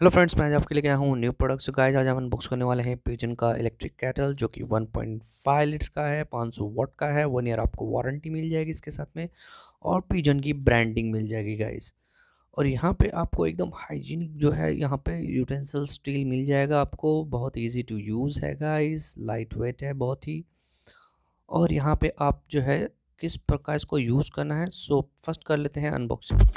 hello friends मैं आज आपके लिए गया हूँ न्यू प्रोडक्ट्स गाइस आज हम अनबॉक्स करने वाले हैं पिजन का इलेक्ट्रिक कैटल जो कि 1.5 लीटर का है 500 वॉट का है वन ईयर आपको वारंटी मिल जाएगी इसके साथ में और पिजन की ब्रांडिंग मिल जाएगी गाइस और यहाँ पे आपको एकदम हाइजीनिक जो है यहाँ पे यूटेंसिल स्टील मिल जाएगा आपको बहुत ईजी टू यूज़ है गाइस लाइट वेट है बहुत ही और यहाँ पर आप जो है किस प्रकार इसको यूज़ करना है सो फर्स्ट कर लेते हैं अनबॉक्सिंग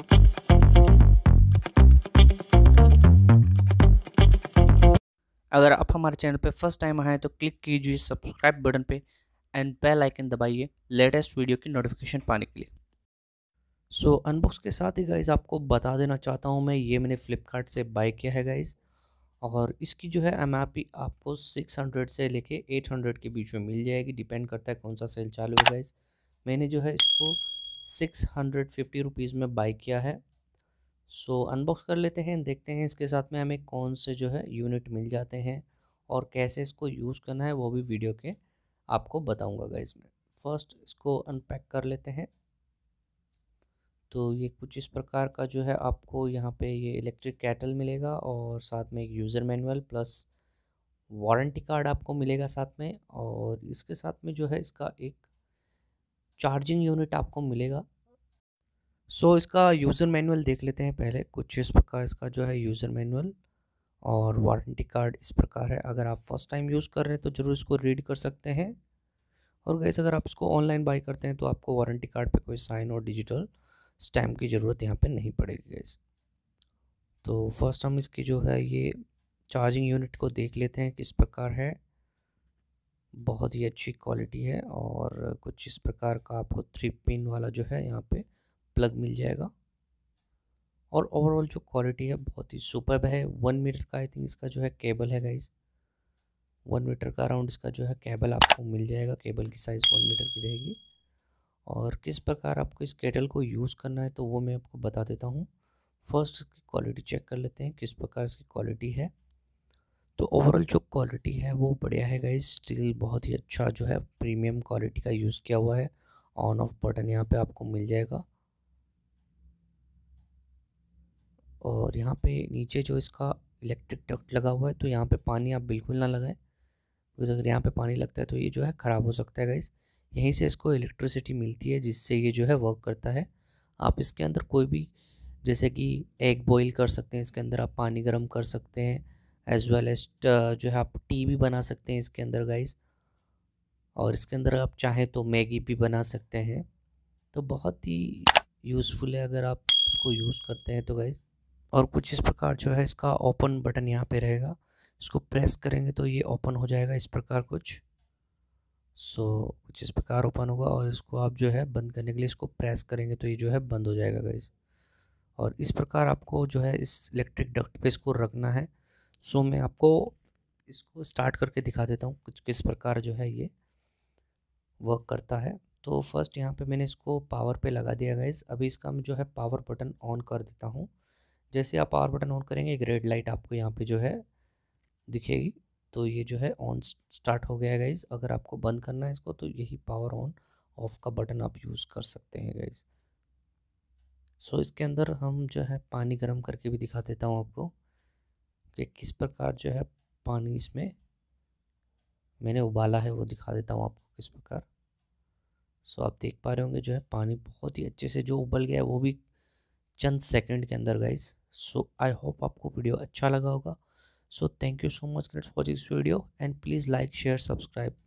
अगर आप हमारे चैनल पर फर्स्ट टाइम आए तो क्लिक कीजिए सब्सक्राइब बटन पर एंड बेल आइकन दबाइए लेटेस्ट वीडियो की नोटिफिकेशन पाने के लिए सो so, अनबॉक्स के साथ ही गाइज़ आपको बता देना चाहता हूँ मैं ये मैंने फ़्लिपकार्ट से बाई किया है गाइज़ और इसकी जो है एम आपको 600 से लेके 800 के बीच में मिल जाएगी डिपेंड करता है कौन सा सेल चालू है गाइज़ मैंने जो है इसको सिक्स हंड्रेड फिफ्टी रुपीज़ में बाई किया है सो so, अनबॉक्स कर लेते हैं देखते हैं इसके साथ में हमें कौन से जो है यूनिट मिल जाते हैं और कैसे इसको यूज़ करना है वो भी वीडियो के आपको बताऊंगा गाइज में फर्स्ट इसको अनपैक कर लेते हैं तो ये कुछ इस प्रकार का जो है आपको यहाँ पे ये इलेक्ट्रिक कैटल मिलेगा और साथ में एक user manual plus warranty card आपको मिलेगा साथ में और इसके साथ में जो है इसका एक चार्जिंग यूनिट आपको मिलेगा सो so, इसका यूज़र मैनुअल देख लेते हैं पहले कुछ इस प्रकार इसका जो है यूज़र मैनुअल और वारंटी कार्ड इस प्रकार है अगर आप फर्स्ट टाइम यूज़ कर रहे हैं तो ज़रूर इसको रीड कर सकते हैं और गैस अगर आप इसको ऑनलाइन बाई करते हैं तो आपको वारंटी कार्ड पे कोई साइन और डिजिटल स्टैम्प की ज़रूरत यहाँ पे नहीं पड़ेगी गैस तो फर्स्ट हम इसकी जो है ये चार्जिंग यूनिट को देख लेते हैं किस प्रकार है बहुत ही अच्छी क्वालिटी है और कुछ इस प्रकार का आपको थ्री पिन वाला जो है यहाँ पे प्लग मिल जाएगा और ओवरऑल जो क्वालिटी है बहुत ही सुपर है वन मीटर का आई थिंक इसका जो है केबल है गाइज़ वन मीटर का अराउंड इसका जो है केबल आपको मिल जाएगा केबल की साइज़ वन मीटर की रहेगी और किस प्रकार आपको इस केटल को यूज़ करना है तो वो मैं आपको बता देता हूँ फर्स्ट इसकी क्वालिटी चेक कर लेते हैं किस प्रकार इसकी क्वालिटी है तो ओवरऑल जो क्वालिटी है वो बढ़िया है गाइज स्टील बहुत ही अच्छा जो है प्रीमियम क्वालिटी का यूज़ किया हुआ है ऑन ऑफ बटन यहाँ पे आपको मिल जाएगा और यहाँ पे नीचे जो इसका इलेक्ट्रिक डक्ट लगा हुआ है तो यहाँ पे पानी आप बिल्कुल ना लगाएं बिकॉज़ अगर यहाँ पे पानी लगता है तो ये जो है ख़राब हो सकता है गाइस यहीं से इसको इलेक्ट्रिसिटी मिलती है जिससे ये जो है वर्क करता है आप इसके अंदर कोई भी जैसे कि एग बॉईल कर सकते हैं इसके अंदर आप पानी गर्म कर सकते हैं एज़ वेल एज जो है आप टी भी बना सकते हैं इसके अंदर गाइस और इसके अंदर आप चाहें तो मैगी भी बना सकते हैं तो बहुत ही यूज़फुल है अगर आप इसको यूज़ करते हैं तो गाइज़ और कुछ इस प्रकार जो है इसका ओपन बटन यहाँ पे रहेगा इसको प्रेस करेंगे तो ये ओपन हो जाएगा इस प्रकार कुछ सो so, कुछ इस प्रकार ओपन होगा और इसको आप जो है बंद करने के लिए इसको प्रेस करेंगे तो ये जो है बंद हो जाएगा गाइस और इस प्रकार आपको जो है इस इलेक्ट्रिक डक्ट पे इसको रखना है सो मैं आपको इसको स्टार्ट करके दिखा देता हूँ कुछ किस प्रकार जो है ये वर्क करता है तो फर्स्ट यहाँ पर मैंने इसको पावर पर लगा दिया गाइस अभी इसका मैं जो है पावर बटन ऑन कर देता हूँ जैसे आप पावर बटन ऑन करेंगे एक रेड लाइट आपको यहाँ पे जो है दिखेगी तो ये जो है ऑन स्टार्ट हो गया है गाइज अगर आपको बंद करना है इसको तो यही पावर ऑन ऑफ का बटन आप यूज़ कर सकते हैं गाइज सो so, इसके अंदर हम जो है पानी गर्म करके भी दिखा देता हूँ आपको कि किस प्रकार जो है पानी इसमें मैंने उबाला है वो दिखा देता हूँ आपको किस प्रकार सो so, आप देख पा रहे होंगे जो है पानी बहुत ही अच्छे से जो उबल गया है वो भी चंद सेकंड के अंदर गाइज़ सो आई होप आपको वीडियो अच्छा लगा होगा so thank you so much for this video and please like share subscribe